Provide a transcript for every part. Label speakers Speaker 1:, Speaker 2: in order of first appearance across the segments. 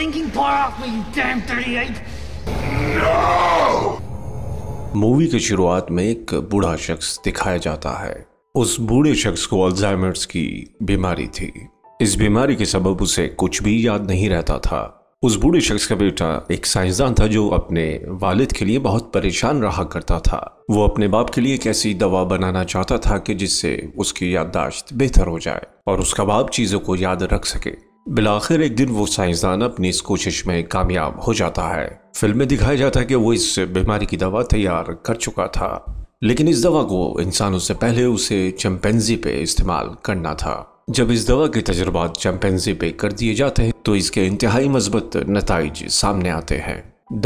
Speaker 1: stinking part off me, you damn dirty ape! No! Movie की शुरुआत में एक बूढ़ा शख्स दिखाया जाता है उस बूढ़े शख्स को अल्जाइमर्स की बीमारी थी इस बीमारी के सबब उसे कुछ भी याद नहीं रहता था उस बूढ़े शख्स का बेटा एक साइंसदान था जो अपने वालिद के लिए बहुत परेशान रहा करता था वो अपने बाप के लिए एक ऐसी दवा बनाना चाहता था कि जिससे उसकी याददाश्त बेहतर हो जाए और उसका बाप चीज़ों को याद रख सके बिलाखिर एक दिन वो साइंसदान अपनी इस कोशिश में कामयाब हो जाता है फिल्म में दिखाया जाता है कि वो इस बीमारी की दवा तैयार कर चुका था लेकिन इस दवा को इंसानों से पहले उसे चैम्पेन्जी पे इस्तेमाल करना था जब इस दवा के तजुर्बात चैम्पेन्जी पे कर दिए जाते हैं तो इसके इंतहाई मजबूत नतज सामने आते हैं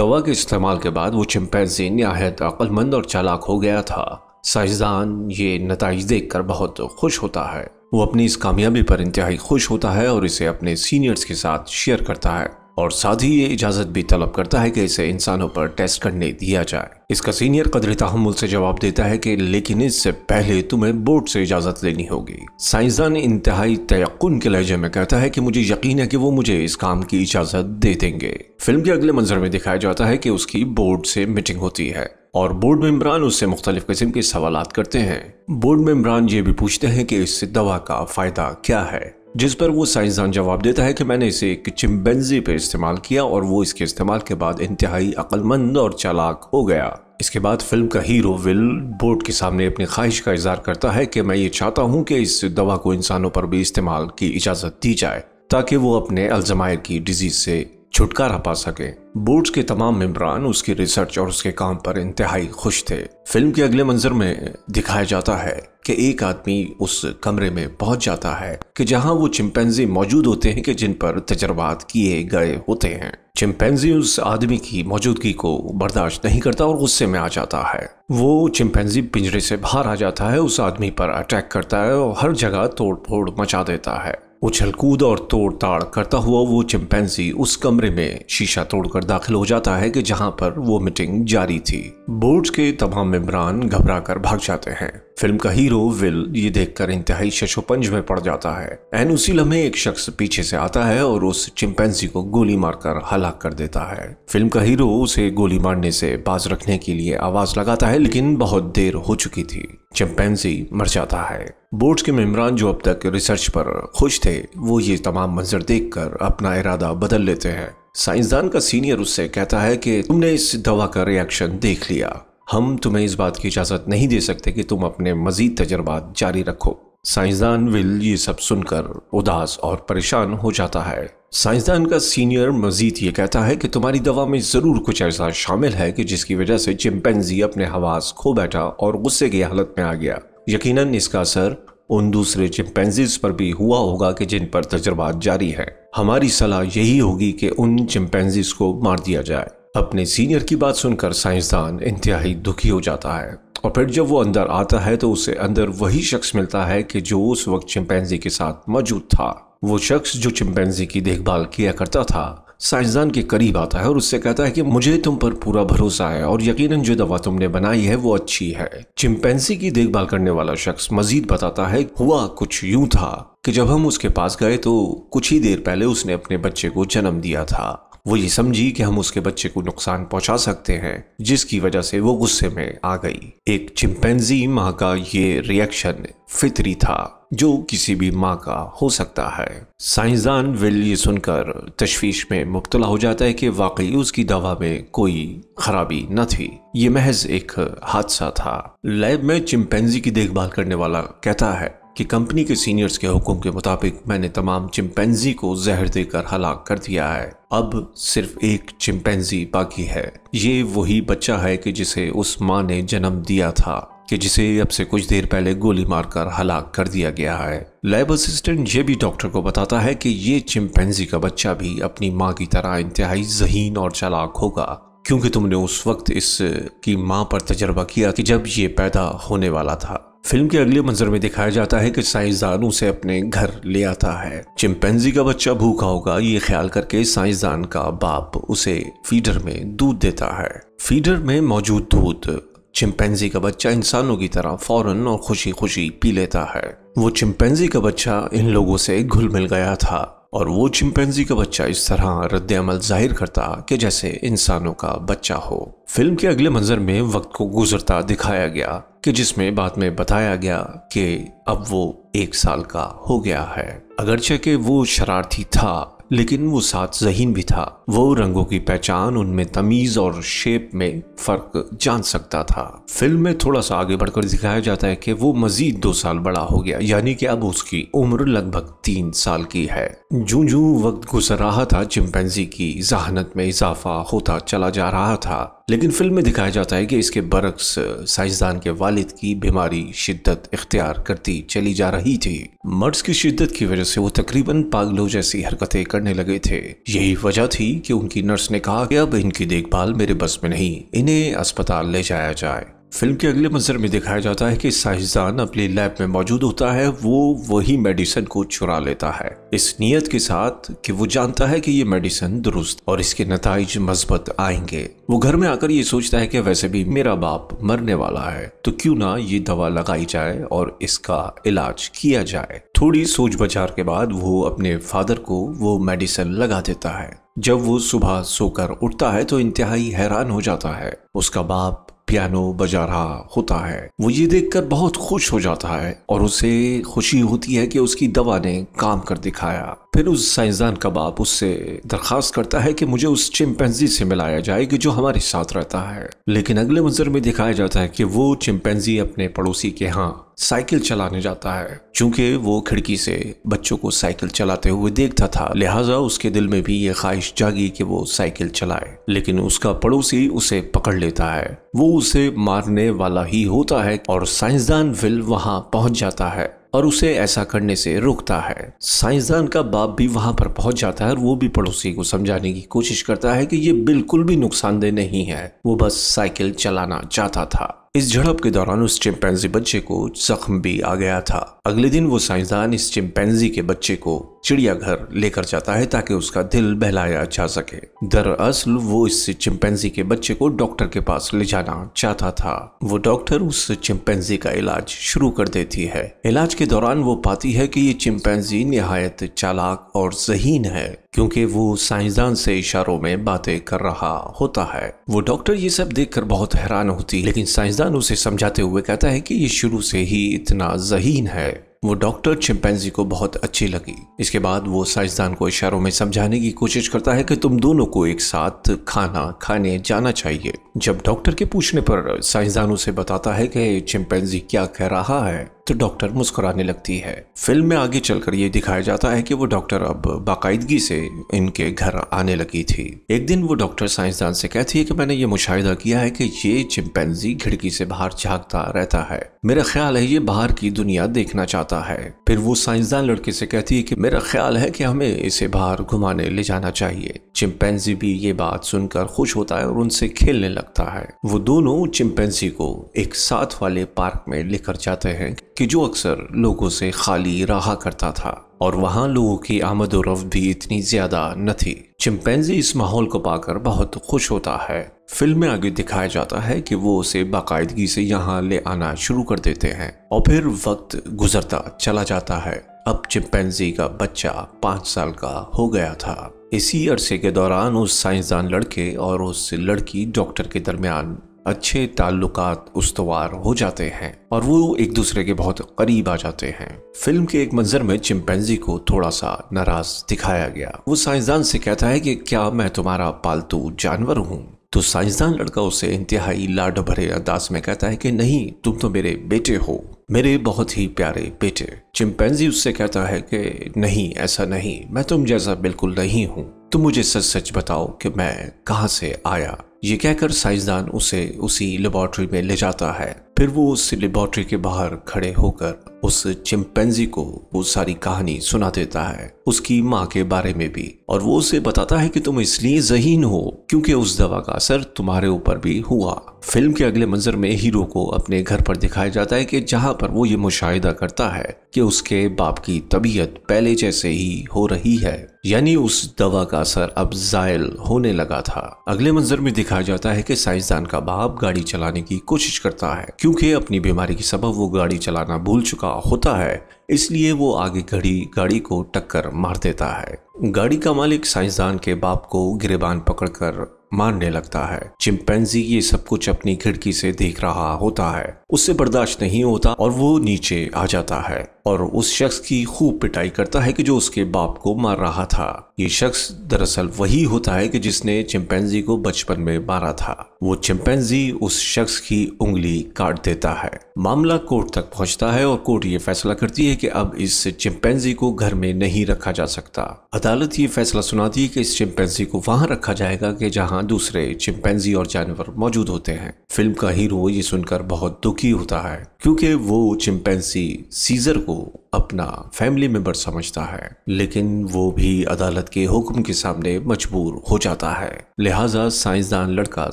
Speaker 1: दवा के इस्तेमाल के बाद वो चम्पेंजी नहायत अक्लमंद और चालाक हो गया था साइंसदान ये नतज देख कर बहुत खुश होता है वो अपनी इस कामयाबी पर इंतहाई खुश होता है और इसे अपने सीनियर्स के साथ शेयर करता है और साथ ही ये इजाज़त भी तलब करता है कि इसे इंसानों पर टेस्ट करने दिया जाए इसका सीनियर कदर तहमुल से जवाब देता है कि लेकिन इससे पहले तुम्हें बोर्ड से इजाज़त लेनी होगी साइंसदान इंतहाई तयकुन के लहजे में कहता है कि मुझे यकीन है कि वो मुझे इस काम की इजाज़त दे देंगे फिल्म के अगले मंजर में दिखाया जाता है कि उसकी बोर्ड से मीटिंग होती है और बोर्ड मेम्बरान उससे मुख्तलिफ किस्म के सवाल करते हैं बोर्ड मेम्बरान ये भी पूछते हैं कि इस दवा का फ़ायदा क्या है जिस पर वो साइंसदान जवाब देता है कि मैंने इसे एक चिमबेंजी पे इस्तेमाल किया और वो इसके इस्तेमाल के बाद इंतहाई अक्लमंद और चालाक हो गया इसके बाद फिल्म का हीरो विल बोर्ड के सामने अपनी ख्वाहिश का इजहार करता है कि मैं ये चाहता हूँ कि इस दवा को इंसानों पर भी इस्तेमाल की इजाज़त दी जाए ताकि वो अपने अल्जमायर की डिजीज़ से छुटकारा पा सके बोर्ड्स के तमाम मेम्बरान उसकी रिसर्च और उसके काम पर इंतहाई खुश थे फिल्म के अगले मंजर में दिखाया जाता है कि एक आदमी उस कमरे में पहुंच जाता है कि जहां वो चिंपैंजी मौजूद होते हैं कि जिन पर तजर्बात किए गए होते हैं चिंपैंजी उस आदमी की मौजूदगी को बर्दाश्त नहीं करता और गुस्से में आ जाता है वो चिंपैंजी पिंजरे से बाहर आ जाता है उस आदमी पर अटैक करता है और हर जगह तोड़ फोड़ मचा देता है उछल कूद और तोड़ताड़ करता हुआ वो चिंपैंजी उस कमरे में शीशा तोड़कर दाखिल हो जाता है कि जहां पर वो मीटिंग जारी थी बोर्ड के तमाम मेम्बरान घबरा कर भाग जाते हैं फिल्म का हीरो विल ये देखकर इंतहाई शशोपंज में पड़ जाता है एन उसी लम्हे एक शख्स पीछे से आता है और उस चिंपैंजी को गोली मारकर हलाक कर देता है फिल्म का हीरो उसे गोली मारने से बाज रखने के लिए आवाज लगाता है लेकिन बहुत देर हो चुकी थी चिंपैंजी मर जाता है बोर्ड के मेमरान जो अब तक रिसर्च पर खुश थे वो ये तमाम मंजर देख अपना इरादा बदल लेते हैं साइंसदान का सीनियर उससे कहता है कि तुमने इस दवा का रिएक्शन देख लिया हम तुम्हें इस बात की इजाज़त नहीं दे सकते कि तुम अपने मज़ीद तजर्बात जारी रखो साइंसदान विल ये सब सुनकर उदास और परेशान हो जाता है साइंसदान का सीनियर मजीद ये कहता है कि तुम्हारी दवा में ज़रूर कुछ ऐसा शामिल है कि जिसकी वजह से चिमपेंजी अपने हवास खो बैठा और गुस्से की हालत में आ गया यकीनन इसका असर उन दूसरे चिमपेंजीज पर भी हुआ होगा कि जिन पर तजर्बात जारी है हमारी सलाह यही होगी कि उन चिमपेंजीज को मार दिया जाए अपने सीनियर की बात सुनकर साइंसदान इंतहाई दुखी हो जाता है और फिर जब वो अंदर आता है तो उसे अंदर वही शख्स मिलता है कि जो उस वक्त चिंपैनजी के साथ मौजूद था वो शख्स जो चिंपैनजी की देखभाल किया करता था साइंसदान के करीब आता है और उससे कहता है कि मुझे तुम पर पूरा भरोसा है और यकीनन जो दवा तुमने बनाई है वो अच्छी है चिंपैनसी की देखभाल करने वाला शख्स मजीद बताता है हुआ कुछ यूं था कि जब हम उसके पास गए तो कुछ ही देर पहले उसने अपने बच्चे को जन्म दिया था वो ये समझी कि हम उसके बच्चे को नुकसान पहुंचा सकते हैं जिसकी वजह से वो गुस्से में आ गई एक चिंपेंजी माँ का ये रिएक्शन फितरी था जो किसी भी माँ का हो सकता है साइंसदान विल ये सुनकर तशवीश में मुबतला हो जाता है कि वाकई उसकी दवा में कोई खराबी न थी ये महज एक हादसा था लैब में चिंपेंजी की देखभाल करने वाला कहता है कि कंपनी के सीनियर्स के हुक्म के मुताबिक मैंने तमाम चिंपेंजी को जहर देकर हलाक कर दिया है अब सिर्फ एक चिंपेंजी बाकी है ये वही बच्चा है कि जिसे उस माँ ने जन्म दिया था कि जिसे अब से कुछ देर पहले गोली मारकर हलाक कर दिया गया है लैब असिस्टेंट ये भी डॉक्टर को बताता है कि ये चिंपैंजी का बच्चा भी अपनी माँ की तरह इंतहाई जहीन और चलाक होगा क्योंकि तुमने उस वक्त इस की माँ पर तजर्बा किया कि जब ये पैदा होने वाला था फिल्म के अगले मंजर में दिखाया जाता है कि साइंसदान उसे अपने घर ले आता है चिंपेंजी का बच्चा भूखा होगा ये ख्याल करके साइंसदान का बाप उसे फीडर में दूध देता है फीडर में मौजूद दूध चिंपेंजी का बच्चा इंसानों की तरह फौरन और खुशी खुशी पी लेता है वो चिंपेंजी का बच्चा इन लोगों से घुल मिल गया था और वो चिंपैंजी का बच्चा इस तरह रद्द अमल जाहिर करता कि जैसे इंसानों का बच्चा हो फिल्म के अगले मंजर में वक्त को गुजरता दिखाया गया कि जिसमें बाद में बताया गया कि अब वो एक साल का हो गया है अगरचे के वो शरारती था लेकिन वो साथ जहीन भी था वो रंगों की पहचान उनमें तमीज और शेप में फर्क जान सकता था फिल्म में थोड़ा सा आगे बढ़कर दिखाया जाता है कि वो मजीद दो साल बड़ा हो गया यानी कि अब उसकी उम्र लगभग तीन साल की है जू जू वक्त गुजर रहा था चिंपैंजी की जहानत में इजाफा होता चला जा रहा था लेकिन फिल्म में दिखाया जाता है कि इसके बरक्स साइंसदान के वालिद की बीमारी शिद्दत इख्तियार करती चली जा रही थी मर्ज की शिद्दत की वजह से वो तकरीबन पागलों जैसी हरकतें करने लगे थे यही वजह थी कि उनकी नर्स ने कहा कि अब इनकी देखभाल मेरे बस में नहीं इन्हें अस्पताल ले जाया जाए फिल्म के अगले मंजर में दिखाया जाता है कि साहिजान अपनी लैब में मौजूद होता है वो वही मेडिसिन को चुरा लेता है इस नियत के साथ कि वो जानता है कि ये मेडिसिन दुरुस्त और इसके नतज मजबत आएंगे वो घर में आकर ये सोचता है कि वैसे भी मेरा बाप मरने वाला है तो क्यों ना ये दवा लगाई जाए और इसका इलाज किया जाए थोड़ी सोच बचार के बाद वो अपने फादर को वो मेडिसिन लगा देता है जब वो सुबह सोकर उठता है तो इंतहाई हैरान हो जाता है उसका बाप पियानो बजा रहा होता है वो ये देखकर बहुत खुश हो जाता है और उसे खुशी होती है कि उसकी दवा ने काम कर दिखाया फिर उस साइंसदान का बाप उससे दरखास्त करता है कि मुझे उस चिमपेंजी से मिलाया जाए कि जो हमारे साथ रहता है लेकिन अगले मंजर में दिखाया जाता है कि वो चिमपेंजी अपने पड़ोसी के यहाँ साइकिल चलाने जाता है चूंकि वो खिड़की से बच्चों को साइकिल चलाते हुए देखता था लिहाजा उसके दिल में भी ये ख्वाहिश जागी कि वो साइकिल चलाए लेकिन उसका पड़ोसी उसे पकड़ लेता है वो उसे मारने वाला ही होता है और साइंसदान विल वहां पहुंच जाता है और उसे ऐसा करने से रोकता है साइंसदान का बाप भी वहां पर पहुंच जाता है और वो भी पड़ोसी को समझाने की कोशिश करता है कि ये बिल्कुल भी नुकसानदेह नहीं है वो बस साइकिल चलाना चाहता था इस झड़प के दौरान उस चिंपैंजी बच्चे को जख्म भी आ गया था अगले दिन वो साइंसदान इस चिंपैंजी के बच्चे को चिड़ियाघर लेकर जाता है ताकि उसका दिल बहलाया जा सके दरअसल वो इस चिंपैंजी के बच्चे को डॉक्टर के पास ले जाना चाहता था वो डॉक्टर उस चिंपैंजी का इलाज शुरू कर देती है इलाज के दौरान वो पाती है कि ये चिंपैंजी नहायत चालाक और जहीन है क्योंकि वो साइंसदान से इशारों में बातें कर रहा होता है वो डॉक्टर ये सब देखकर बहुत हैरान होती है लेकिन साइंसदान उसे समझाते हुए कहता है कि ये शुरू से ही इतना जहीन है वो डॉक्टर चिंपैंजी को बहुत अच्छी लगी इसके बाद वो साइंसदान को इशारों में समझाने की कोशिश करता है कि तुम दोनों को एक साथ खाना खाने जाना चाहिए जब डॉक्टर के पूछने पर साइंसदान उसे बताता है कि चिंपैंजी क्या कह रहा है तो डॉक्टर मुस्कुराने लगती है फिल्म में आगे चलकर ये दिखाया जाता है कि वो डॉक्टर अब बाकायदगी से इनके घर आने लगी थी एक दिन वो डॉक्टर साइंसदान से कहती है कि मैंने ये मुशाहिदा किया है कि ये चिंपैनजी खिड़की से बाहर झाँकता रहता है मेरा ख्याल है ये बाहर की दुनिया देखना चाहता है फिर वो साइंसदान लड़के से कहती है कि मेरा ख्याल है कि हमें इसे बाहर घुमाने ले जाना चाहिए चिंपैनजी भी ये बात सुनकर खुश होता है और उनसे खेलने लगता है वो दोनों चिंपैनजी को एक साथ वाले पार्क में लेकर जाते हैं कि जो अक्सर लोगों से खाली रहा करता था और वहाँ लोगों की आमद रफ्त भी इतनी ज्यादा न थी चिंपैंजी इस माहौल को पाकर बहुत खुश होता है फिल्म में आगे दिखाया जाता है कि वो उसे बाकायदगी से यहाँ ले आना शुरू कर देते हैं और फिर वक्त गुजरता चला जाता है अब चिंपैंजी का बच्चा पांच साल का हो गया था इसी अरसे के दौरान उस साइंसदान लड़के और उस लड़की डॉक्टर के दरमियान अच्छे ताल्लुक उसवार हो जाते हैं और वो एक दूसरे के बहुत करीब आ जाते हैं फिल्म के एक मंजर में चिंपैंजी को थोड़ा सा नाराज दिखाया गया वो साइंसदान से कहता है कि क्या मैं तुम्हारा पालतू जानवर हूँ तो साइंसदान लड़का उसे इंतहाई लाड भरे अंदाज में कहता है कि नहीं तुम तो मेरे बेटे हो मेरे बहुत ही प्यारे बेटे चिंपैंजी उससे कहता है कि नहीं ऐसा नहीं मैं तुम जैसा बिल्कुल नहीं हूँ तुम मुझे सच सच बताओ कि मैं कहाँ से आया ये कहकर साइंसदान उसे उसी लेबोरेटरी में ले जाता है फिर वो उस लेबोरेटरी के बाहर खड़े होकर उस चिंपैंजी को वो सारी कहानी सुना देता है उसकी माँ के बारे में भी और वो उसे बताता है कि तुम इसलिए जहीन हो क्योंकि उस दवा का असर तुम्हारे ऊपर भी हुआ फिल्म के अगले मंजर में हीरो को अपने घर पर दिखाया जाता है कि जहाँ पर वो ये मुशाहिदा करता है कि उसके बाप की तबीयत पहले जैसे ही हो रही है यानी उस दवा का असर अब जायल होने लगा था अगले मंजर में दिखाया जाता है कि साइंसदान का बाप गाड़ी चलाने की कोशिश करता है क्योंकि अपनी बीमारी के सबब वो गाड़ी चलाना भूल चुका होता है इसलिए वो आगे घड़ी गाड़ी को टक्कर मार देता है गाड़ी का मालिक साइंसदान के बाप को गिरबान पकड़कर मारने लगता है चिंपैंजी ये सब कुछ अपनी खिड़की से देख रहा होता है उससे बर्दाश्त नहीं होता और वो नीचे आ जाता है और उस शख्स की खूब पिटाई करता है कि जो उसके बाप को मार रहा था ये शख्स दरअसल वही होता है कि जिसने चिंपैंजी को बचपन में मारा था वो चिंपैंजी उस शख्स की उंगली काट देता है मामला कोर्ट तक पहुंचता है और कोर्ट ये फैसला करती है कि अब इस चिंपैंजी को घर में नहीं रखा जा सकता अदालत ये फैसला सुनाती है कि इस चिंपैंजी को वहां रखा जाएगा कि जहां दूसरे चिंपैंजी और जानवर मौजूद होते हैं फिल्म का हीरो ये सुनकर बहुत दुखी दुखी होता है क्योंकि वो चिंपैंसी सीजर को अपना फैमिली मेंबर समझता है लेकिन वो भी अदालत के हुक्म के सामने मजबूर हो जाता है लिहाजा साइंसदान लड़का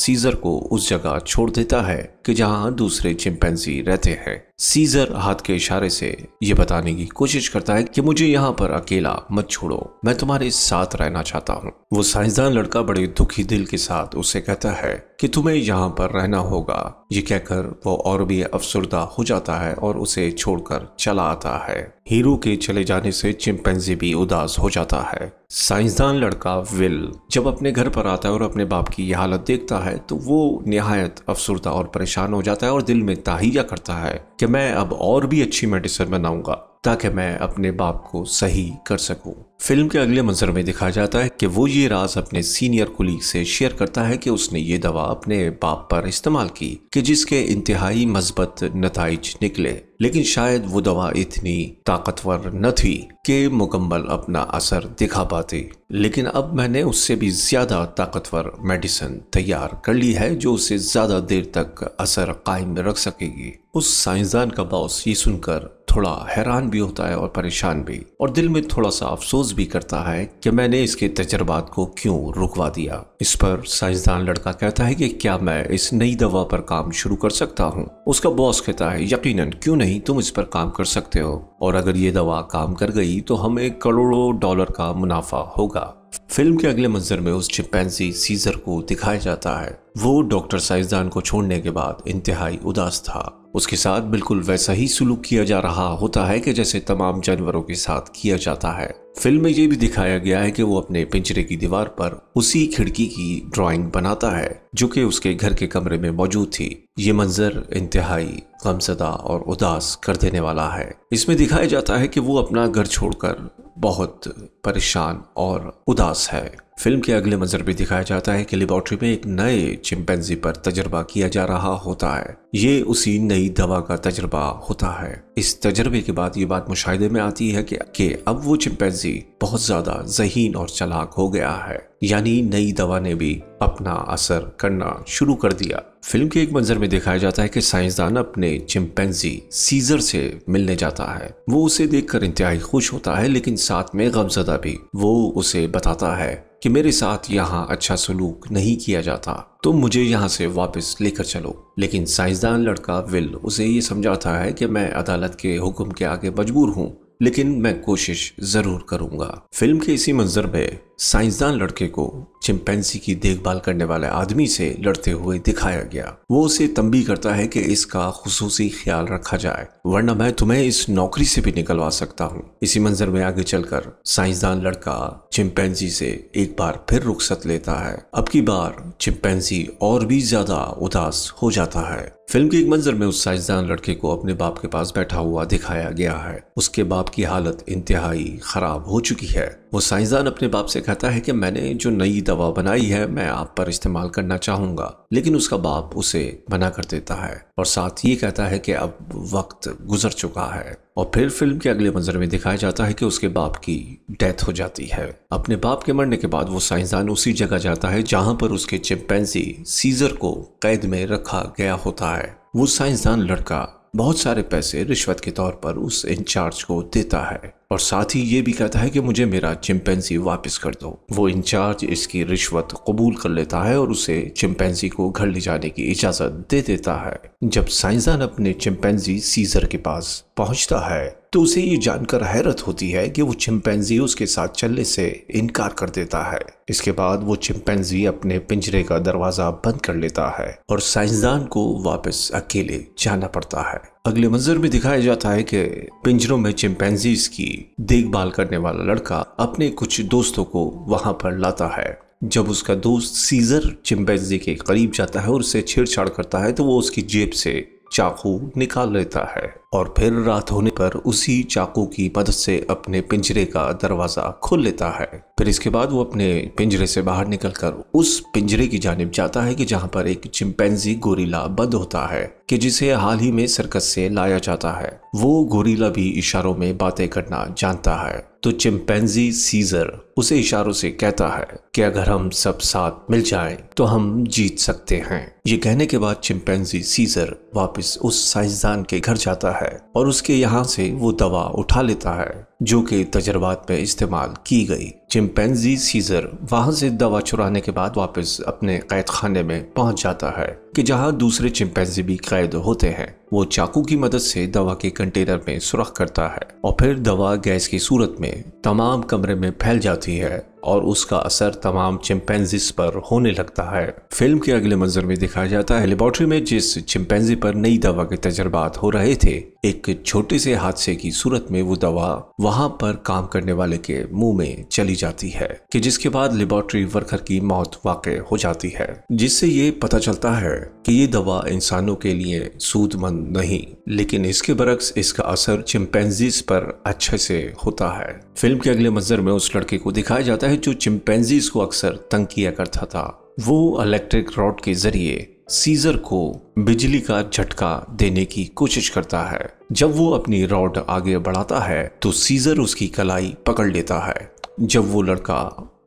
Speaker 1: सीजर को उस जगह छोड़ देता है कि जहां दूसरे चिंपैंसी रहते हैं सीजर हाथ के इशारे से ये बताने की कोशिश करता है कि मुझे यहाँ पर अकेला मत छोड़ो मैं तुम्हारे साथ रहना चाहता हूँ वो साइंसदान लड़का बड़े दुखी दिल के साथ उसे कहता है कि तुम्हें यहाँ पर रहना होगा ये कहकर वो और भी अफसरदा हो जाता है और उसे छोड़कर चला आता है हीरो के चले जाने से चिंपैंजी भी उदास हो जाता है साइंसदान लड़का विल जब अपने घर पर आता है और अपने बाप की यह हालत देखता है तो वो नहायत अफसरदा और परेशान हो जाता है और दिल में ताहिया करता है कि मैं अब और भी अच्छी मेडिसिन बनाऊंगा ताकि मैं अपने बाप को सही कर सकूं फिल्म के अगले मंजर में दिखा जाता है कि वो ये राज अपने सीनियर कुलीग से शेयर करता है कि उसने ये दवा अपने बाप पर इस्तेमाल की कि जिसके इंतहाई मजबत नतज निकले लेकिन शायद वो दवा इतनी ताकतवर न थी कि मुकम्मल अपना असर दिखा पाती लेकिन अब मैंने उससे भी ज़्यादा ताकतवर मेडिसिन तैयार कर ली है जो उसे ज़्यादा देर तक असर कायम रख सकेगी उस साइंसदान का बॉस ये सुनकर थोड़ा हैरान भी होता है और परेशान भी और दिल में थोड़ा सा अफसोस अफसोस भी करता है कि मैंने इसके तजर्बात को क्यों रुकवा दिया इस पर साइंसदान लड़का कहता है कि क्या मैं इस नई दवा पर काम शुरू कर सकता हूँ उसका बॉस कहता है यकीनन क्यों नहीं तुम इस पर काम कर सकते हो और अगर ये दवा काम कर गई तो हमें करोड़ों डॉलर का मुनाफा होगा फिल्म के अगले मंजर में उस चिपैंसी सीजर को दिखाया जाता है वो डॉक्टर साइंसदान को छोड़ने के बाद इंतहाई उदास था उसके साथ बिल्कुल वैसा ही सुलूक किया जा रहा होता है कि जैसे तमाम जानवरों के साथ किया जाता है फिल्म में ये भी दिखाया गया है कि वो अपने पिंजरे की दीवार पर उसी खिड़की की ड्राइंग बनाता है जो कि उसके घर के कमरे में मौजूद थी ये मंजर इंतहाई गमसदा और उदास कर देने वाला है इसमें दिखाया जाता है कि वो अपना घर छोड़कर बहुत परेशान और उदास है फिल्म के अगले मंजर में दिखाया जाता है कि लेबोरेटरी में एक नए चिंपेंजी पर तजर्बा किया जा रहा होता है ये उसी नई दवा का तजर्बा होता है इस तजर्बे के बाद ये बात मुशाहिदे में आती है कि, कि अब वो चिंपेंजी बहुत ज्यादा जहीन और चलाक हो गया है यानी नई दवा ने भी अपना असर करना शुरू कर दिया फिल्म के एक मंजर में दिखाया जाता है कि साइंसदान अपने चिमपेंजी सीजर से मिलने जाता है वो उसे देखकर इंतहाई खुश होता है लेकिन साथ में गमजदा भी वो उसे बताता है कि मेरे साथ यहाँ अच्छा सलूक नहीं किया जाता तो मुझे यहाँ से वापस लेकर चलो लेकिन साइंसदान लड़का विल उसे ये समझाता है कि मैं अदालत के हुक्म के आगे मजबूर हूँ लेकिन मैं कोशिश जरूर करूंगा फिल्म के इसी मंजर में साइंसदान लड़के को चिंपैंसी की देखभाल करने वाले आदमी से लड़ते हुए दिखाया गया वो उसे तंबी करता है कि इसका खसूसी ख्याल रखा जाए वरना मैं तुम्हें इस नौकरी से भी निकलवा सकता हूँ इसी मंजर में आगे चलकर साइंसदान लड़का चिंपैंसी से एक बार फिर रुख्सत लेता है अब की बार चिंपैंसी और भी ज्यादा उदास हो जाता है फिल्म की एक मंजर में उस साइंसदान लड़के को अपने बाप के पास बैठा हुआ दिखाया गया है उसके बाप की हालत इंतहाई खराब हो चुकी है वो साइंसदान अपने बाप से कहता है कि मैंने जो नई दवा बनाई है मैं आप पर इस्तेमाल करना चाहूँगा लेकिन उसका बाप उसे मना कर देता है और साथ ये कहता है कि अब वक्त गुजर चुका है और फिर फिल्म के अगले मंजर में दिखाया जाता है कि उसके बाप की डेथ हो जाती है अपने बाप के मरने के बाद वो साइंसदान उसी जगह जाता है जहां पर उसके चिंपैंसी सीजर को कैद में रखा गया होता है वो साइंसदान लड़का बहुत सारे पैसे रिश्वत के तौर पर उस इंचार्ज को देता है और साथ ही ये भी कहता है कि मुझे मेरा चिमपेंसी वापस कर दो वो इंचार्ज इसकी रिश्वत कबूल कर लेता है और उसे चिमपेंसी को घर ले जाने की इजाज़त दे देता है जब साइंसदान अपने चिमपेंसी सीजर के पास पहुंचता है तो उसे ये जानकर हैरत होती है कि वो चिमपैनजी उसके साथ चलने से इनकार कर देता है इसके बाद वो चिमपैनजी अपने पिंजरे का दरवाज़ा बंद कर लेता है और साइंसदान को वापस अकेले जाना पड़ता है अगले मंजर में दिखाया जाता है कि पिंजरों में चिमपैनजी की देखभाल करने वाला लड़का अपने कुछ दोस्तों को वहां पर लाता है जब उसका दोस्त सीजर चिमपैनजी के करीब जाता है और उसे छेड़छाड़ करता है तो वो उसकी जेब से चाकू निकाल लेता है और फिर रात होने पर उसी चाकू की मदद से अपने पिंजरे का दरवाजा खोल लेता है फिर इसके बाद वो अपने पिंजरे से बाहर निकलकर उस पिंजरे की जानब जाता है कि जहाँ पर एक चिंपैंजी गोरीला बंद होता है कि जिसे हाल ही में सर्कस से लाया जाता है वो गोरीला भी इशारों में बातें करना जानता है तो चिंपैंजी सीजर उसे इशारों से कहता है कि अगर हम सब साथ मिल जाएं तो हम जीत सकते हैं ये कहने के बाद चिंपैंजी सीजर वापस उस साइंसदान के घर जाता है और उसके यहाँ से वो दवा उठा लेता है जो कि तजर्बात में इस्तेमाल की गई चिमपेंजी सीजर वहां से दवा चुराने के बाद वापस अपने कैद खाने में पहुँच जाता है कि जहाँ दूसरे चिमपेंजी भी कैद होते हैं वो चाकू की मदद से दवा के कंटेनर में सुराख करता है और फिर दवा गैस की सूरत में तमाम कमरे में फैल जाती है और उसका असर तमाम चिमपेंजिस पर होने लगता है फिल्म के अगले मंजर में दिखाया जाता है लेबोरेटरी में जिस चिमपेंजी पर नई दवा के तजर्बात हो रहे थे एक छोटे से हादसे की सूरत में वो दवा वहां पर काम करने वाले के मुंह में चली जाती है कि जिसके बाद लेबोरेटरी वर्कर की मौत वाक़ हो जाती है जिससे ये पता चलता है कि ये दवा इंसानों के लिए सूदमंद नहीं लेकिन इसके बरक्स इसका असर चिंपैंजीज पर अच्छे से होता है फिल्म के अगले मंजर में उस लड़के को दिखाया जाता है है जो चिंपैंजीज को अक्सर तंग किया करता था वो इलेक्ट्रिक रॉड के जरिए सीजर को बिजली का झटका देने की कोशिश करता है जब वो अपनी रॉड आगे बढ़ाता है तो सीजर उसकी कलाई पकड़ लेता है जब वो लड़का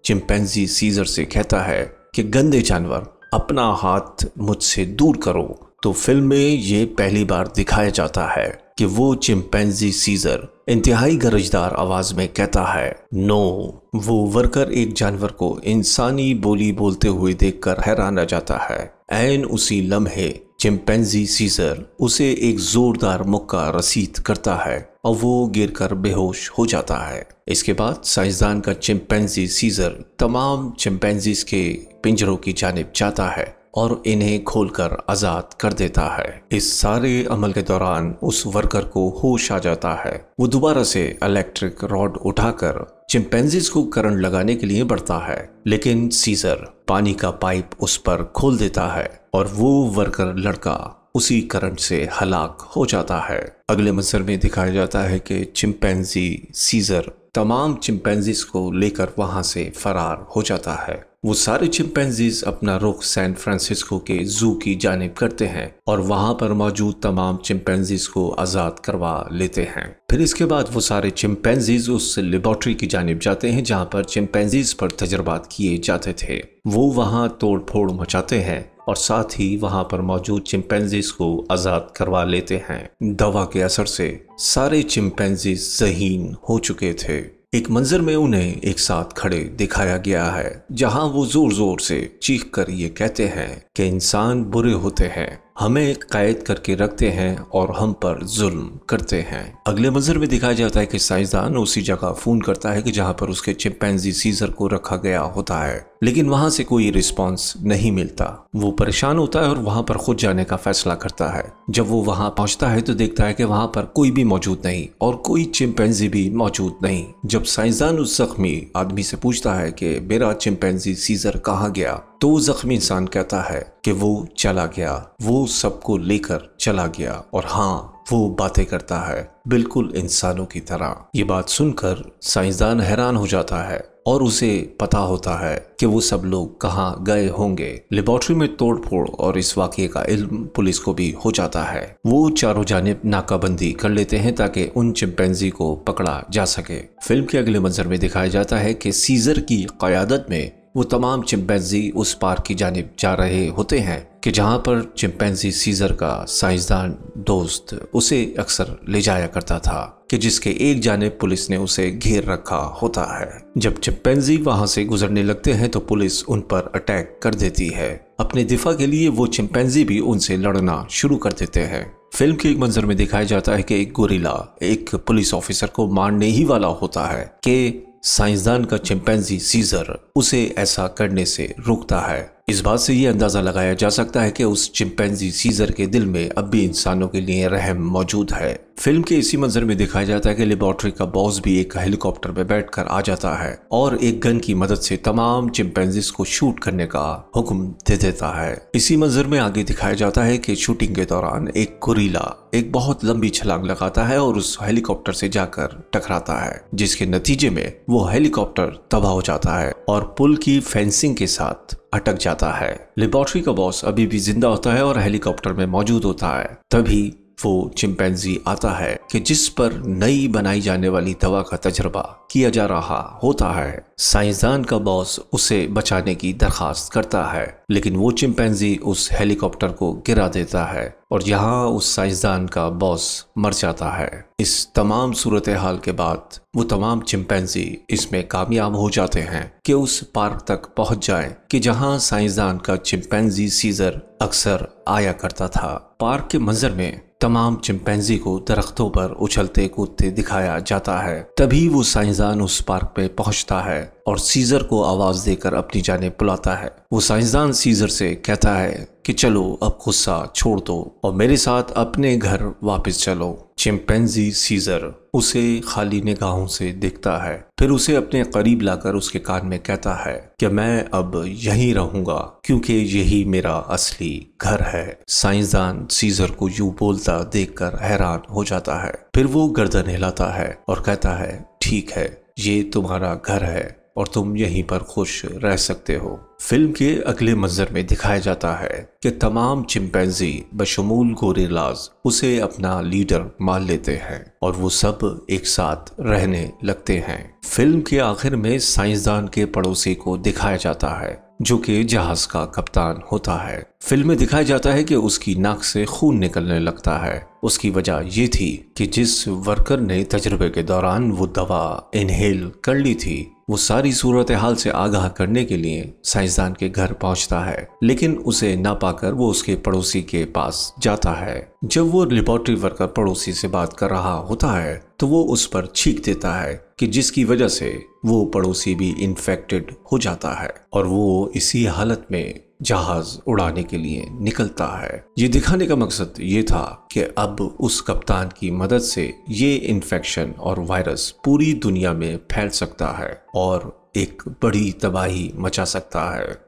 Speaker 1: चिंपैंजी सीजर से कहता है कि गंदे जानवर अपना हाथ मुझसे दूर करो तो फिल्म में ये पहली बार दिखाया जाता है कि वो चिंपैंजी सीजर इंतहाई गरजदार आवाज में कहता है नो वो वर्कर एक जानवर को इंसानी बोली बोलते हुए देखकर हैरान आ जाता है एन उसी लम्हे चिंपैंजी सीजर उसे एक जोरदार मुक्का रसीद करता है और वो गिरकर बेहोश हो जाता है इसके बाद साइंसदान का चिंपैंजी सीजर तमाम चिंपैंजीज के पिंजरों की जानब जाता है और इन्हें खोलकर आज़ाद कर देता है इस सारे अमल के दौरान उस वर्कर को होश आ जाता है वो दोबारा से इलेक्ट्रिक रॉड उठाकर चिंपैंजीज को करंट लगाने के लिए बढ़ता है लेकिन सीजर पानी का पाइप उस पर खोल देता है और वो वर्कर लड़का उसी करंट से हलाक हो जाता है अगले मंजर में दिखाया जाता है कि चिंपेंजी सीजर तमाम चिंपैंजीज को लेकर वहां से फरार हो जाता है वो सारे चिंपैंजीज अपना रुख सैन फ्रांसिस्को के जू की जानब करते हैं और वहां पर मौजूद तमाम चिंपैंजीज को आज़ाद करवा लेते हैं फिर इसके बाद वो सारे चिंपैंजीज उस लेबोरेटरी की जानब जाते हैं जहाँ पर चिंपैंजीज पर तजर्बात किए जाते थे वो वहां तोड़ फोड़ मचाते हैं और साथ ही वहां पर मौजूद चिंपैंजीज को आज़ाद करवा लेते हैं दवा के असर से सारे चिंपैंजीज जहीन हो चुके थे एक मंजर में उन्हें एक साथ खड़े दिखाया गया है जहां वो जोर जोर से चीख कर ये कहते हैं कि इंसान बुरे होते हैं हमें कैद करके रखते हैं और हम पर जुल्म करते हैं अगले मंजर में दिखाया जाता है कि साइंसदान उसी जगह फ़ोन करता है कि जहां पर उसके चिंपैंजी सीजर को रखा गया होता है लेकिन वहां से कोई रिस्पांस नहीं मिलता वो परेशान होता है और वहां पर खुद जाने का फैसला करता है जब वो वहां पहुंचता है तो देखता है कि वहां पर कोई भी मौजूद नहीं और कोई चिंपैंजी भी मौजूद नहीं जब साइंसदान उस जख्मी आदमी से पूछता है कि मेरा चिंपैंजी सीजर कहाँ गया तो वो जख्मी इंसान कहता है कि वो चला गया वो सबको लेकर चला गया और हाँ वो बातें करता है बिल्कुल इंसानों की तरह ये बात सुनकर साइंसदान हैरान हो जाता है और उसे पता होता है कि वो सब लोग कहाँ गए होंगे लेबोरेटरी में तोड़फोड़ और इस वाक्य का इल्म पुलिस को भी हो जाता है वो चारों जानब नाकाबंदी कर लेते हैं ताकि उन चिंपैंजी को पकड़ा जा सके फिल्म के अगले मंजर में दिखाया जाता है कि सीजर की क्यादत में वो तमाम चिंपैंजी उस पार्क की जानब जा रहे होते हैं कि जहाँ पर चिंपैंजी सीजर का साइंसदान दोस्त उसे अक्सर ले जाया करता था कि जिसके एक जाने पुलिस ने उसे घेर रखा होता है जब चिंपैंजी वहां से गुजरने लगते हैं तो पुलिस उन पर अटैक कर देती है अपने दिफा के लिए वो चिंपैंजी भी उनसे लड़ना शुरू कर देते हैं फिल्म के एक मंजर में दिखाया जाता है कि एक गोरिला एक पुलिस ऑफिसर को मारने ही वाला होता है कि साइंसदान का चिंपैंजी सीजर उसे ऐसा करने से रोकता है इस बात से यह अंदाज़ा लगाया जा सकता है कि उस चिंपैंजी सीजर के दिल में अब भी इंसानों के लिए रहम मौजूद है फिल्म के इसी मंजर में दिखाया जाता है कि लेबोरेटरी का बॉस भी एक हेलीकॉप्टर में बैठकर आ जाता है और एक गन की मदद से तमाम चिंपेंजिस को शूट करने का हुक्म दे देता है इसी मंजर में आगे दिखाया जाता है कि शूटिंग के दौरान एक कुरीला एक बहुत लंबी छलांग लगाता है और उस हेलीकॉप्टर से जाकर टकराता है जिसके नतीजे में वो हेलीकॉप्टर तबाह हो जाता है और पुल की फेंसिंग के साथ अटक जाता है लेबोरेटरी का बॉस अभी भी जिंदा होता है और हेलीकॉप्टर में मौजूद होता है तभी वो चिंपैंजी आता है कि जिस पर नई बनाई जाने वाली दवा का तजर्बा किया जा रहा होता है साइंसदान का बॉस उसे बचाने की दरखास्त करता है लेकिन वो चिंपैंजी उस हेलीकॉप्टर को गिरा देता है और यहाँ उस साइंसदान का बॉस मर जाता है इस तमाम सूरत हाल के बाद वो तमाम चिंपैंजी इसमें कामयाब हो जाते हैं कि उस पार्क तक पहुंच जाएं कि जहाँ साइंसदान का चिंपैंजी सीजर अक्सर आया करता था पार्क के मंजर में तमाम चिंपैंजी को दरख्तों पर उछलते कूदते दिखाया जाता है तभी वो साइंसदान उस पार्क पे पहुंचता है और सीजर को आवाज देकर अपनी जाने बुलाता है वो साइंसदान सीजर से कहता है कि चलो अब गुस्सा छोड़ दो और मेरे साथ अपने घर वापस चलो चिंपेंजी सीजर उसे खाली निगाहों से देखता है फिर उसे अपने करीब लाकर उसके कान में कहता है कि मैं अब यहीं रहूंगा क्योंकि यही मेरा असली घर है साइंसदान सीजर को यूं बोलता देखकर हैरान हो जाता है फिर वो गर्दन हिलाता है और कहता है ठीक है ये तुम्हारा घर है और तुम यहीं पर खुश रह सकते हो फिल्म के अगले मंजर में दिखाया जाता है कि तमाम चिंपैंजी बशमूल गोरेलाज उसे अपना लीडर मान लेते हैं और वो सब एक साथ रहने लगते हैं फिल्म के आखिर में साइंसदान के पड़ोसी को दिखाया जाता है जो कि जहाज का कप्तान होता है फिल्म में दिखाया जाता है कि उसकी नाक से खून निकलने लगता है उसकी वजह ये थी कि जिस वर्कर ने तजर्बे के दौरान वो दवा इनहेल कर ली थी वो सारी सूरत हाल से आगाह करने के लिए साइंसदान के घर पहुंचता है लेकिन उसे ना पाकर वो उसके पड़ोसी के पास जाता है जब वो लेबॉर्ट्री वर्कर पड़ोसी से बात कर रहा होता है तो वो उस पर छींक देता है कि जिसकी वजह से वो पड़ोसी भी इन्फेक्टेड हो जाता है और वो इसी हालत में जहाज उड़ाने के लिए निकलता है ये दिखाने का मकसद ये था कि अब उस कप्तान की मदद से ये इन्फेक्शन और वायरस पूरी दुनिया में फैल सकता है और एक बड़ी तबाही मचा सकता है